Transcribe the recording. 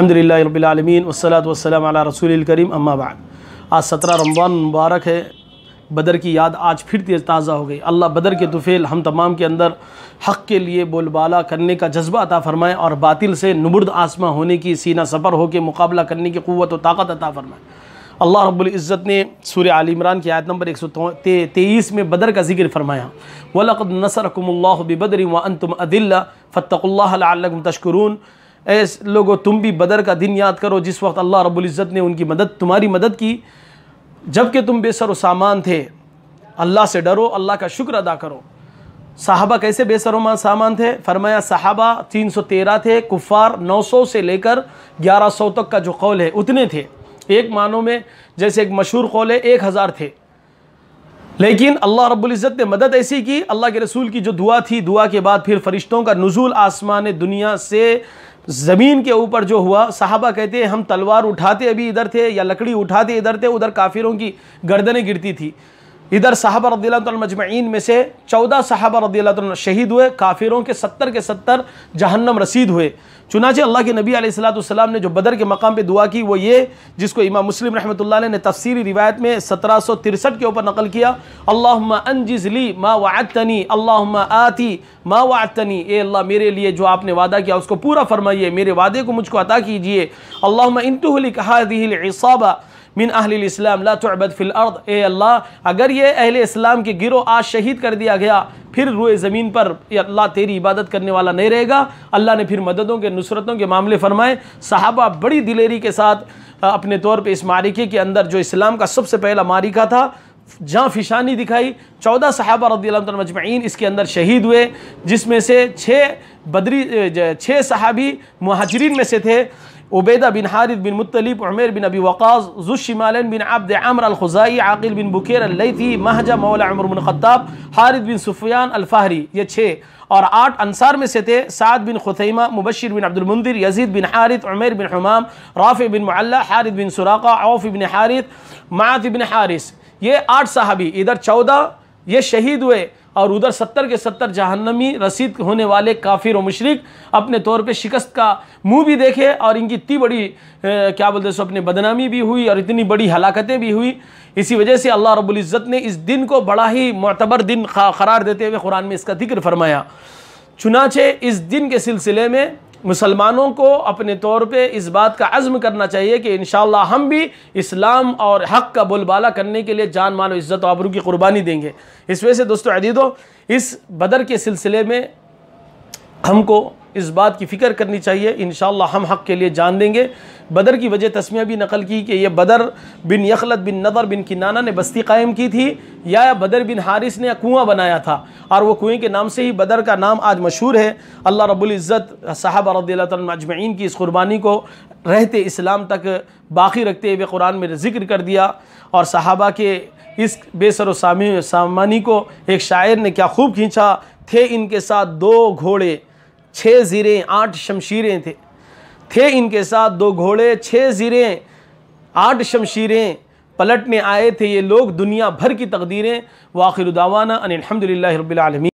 अलहमदिल्ला रबालमीन वसलात वसलम अला रसूल करीम अम्माबाद आज सत्रह रमज़ान मुबारक है बदर की याद आज फिर तेज़ ताज़ा हो गई अल्लाह बदर के तुफ़ेल हम तमाम के अंदर हक़ के लिए बोलबाला करने का जज्बा अता फ़रमाएँ और बातिल से नबर्द आसमा होने की सीना सफ़र होकर मुकाबला करने की क़वत व ताकत अता फ़रमाएँ अल्लाह रबुल्ज़त ने सूर आलिमरान की आयत नंबर एक सौ तो- तेईस में बदर का जिक्र फरमाया वलकद नसरकमल्ला बदरी व अन तुम अदिल्ला फ़तकुल्ला तशकरून ए लोगों तुम भी बदर का दिन याद करो जिस वक्त अल्लाह रबुल्ज़त ने उनकी मदद तुम्हारी मदद की जबकि तुम बेसर सामान थे अल्लाह से डरो अल्लाह का शुक्र अदा करो साहबा कैसे बेसर सामान थे फरमाया साहबा 313 थे कुफ़ार 900 से लेकर 1100 तक का जो कौल है उतने थे एक मानों में जैसे एक मशहूर कौल है एक हज़ार थे लेकिन अल्लाह रबुल्ज़त ने मदद ऐसी की अल्लाह के रसूल की जो दुआ थी दुआ के बाद फिर फरिश्तों का नज़ुल आसमान दुनिया से ज़मीन के ऊपर जो हुआ साहबा कहते हैं हम तलवार उठाते अभी इधर थे या लकड़ी उठाते इधर थे उधर काफिरों की गर्दनें गिरती थी इधर साहब रदीमजमैन में से चौदह साहब रदील शहीद हुए काफिरों के सत्तर के सत्तर जहन्नम रसीद हुए चुनाचे अल्लाह के नबी आलाम ने जो बदर के मकाम पर दुआ की वो ये जिसको इमाम मुस्लिम रहमत ने तफसीरी रिवायत में सत्रह सौ तिरसठ के ऊपर नकल किया अल्लाह माँ मा वातनी अल्लाह आती मा वातनी एल्ला मेरे लिए जो आपने वादा किया उसको पूरा फरमाइए मेरे वादे को मुझको अता कीजिए अल्लाह इंतुली कहा दिल मिन अहल इस्लाम ला तुबद फिल अर्द ए अल्लाह अगर ये अहल इस्लाम के गिरो आज शहीद कर दिया गया फिर रुए ज़मीन पर अल्लाह तेरी इबादत करने वाला नहीं रहेगा अल्लाह ने फिर मददों के नुसरतों के मामले फरमाए साहबा बड़ी दिलेरी के साथ अपने तौर पर इस मारिके के अंदर जो इस्लाम का सबसे पहला मारिका था जहाँ फिशानी दिखाई चौदह साहबा रदी मजमैन इसके अंदर शहीद हुए जिसमें से छः बदरी छः सहाबी महाजरीन में से थे उबैदा बिन हारिद बिन मुतलिब उमेर बिन अबी वक़ास जुशिमाल बिन आब्द अमर अलखज़ाई आकिल बिन बुकेर अल्लैथी महजा मौला अमर बिन ख़त्ताब हारिद बिन सुफियान अलफाहरी ये छः और आठ अंसार में से थे साद बिन खुतैमा मुबशर बिन अब्दुलमंदिर यजीद बिन हारित उमेर बिन हमाम राफ़ बिन मल्ला हारिद बिन सुराका औफ बिन हारित मात बिन हारिस ये आठ साहबी इधर चौदह ये शहीद हुए और उधर सत्तर के सत्तर जहन्नमी रसीद होने वाले काफिर और मुशरक अपने तौर पे शिकस्त का मुंह भी देखे और इनकी इतनी बड़ी ए, क्या बोलते सो अपनी बदनामी भी हुई और इतनी बड़ी हलाकतें भी हुई इसी वजह से अल्लाह रब्ज़त ने इस दिन को बड़ा ही मतबर दिन करार देते हुए कुरान में इसका जिक्र फरमाया चुनाचे इस दिन के सिलसिले में मुसलमानों को अपने तौर पे इस बात का अज़म करना चाहिए कि इन हम भी इस्लाम और हक़ का बोलबाला करने के लिए जान मान इज़्ज़त आबरू की कुर्बानी देंगे इस वजह से दोस्तों अदीदो इस बदर के सिलसिले में हमको इस बात की फ़िक्र करनी चाहिए इन हम हक़ के लिए जान देंगे बदर की वजह तस्मिया भी नकल की कि यह बदर बिन यखलत बिन नदर बिन किनाना ने बस्ती कायम की थी या बदर बिन हारिस ने कुआँ बनाया था और वह कुएँ के नाम से ही बदर का नाम आज मशहूर है अल्लाह रबुल्ज़त साहब तजमैन की इस क़ुरबानी को रहते इस्लाम तक बाकी रखते हुए कुरान में ज़िक्र कर दिया और साहबा के इस बेसर सामानी को एक शायर ने क्या खूब खींचा थे इनके साथ दो घोड़े छः जीरे आठ शमशीरें थे थे इनके साथ दो घोड़े छः जीरे आठ शमशीरें पलटने आए थे ये लोग दुनिया भर की तकदीरें वाखिर दावाना अनिल रबालमीन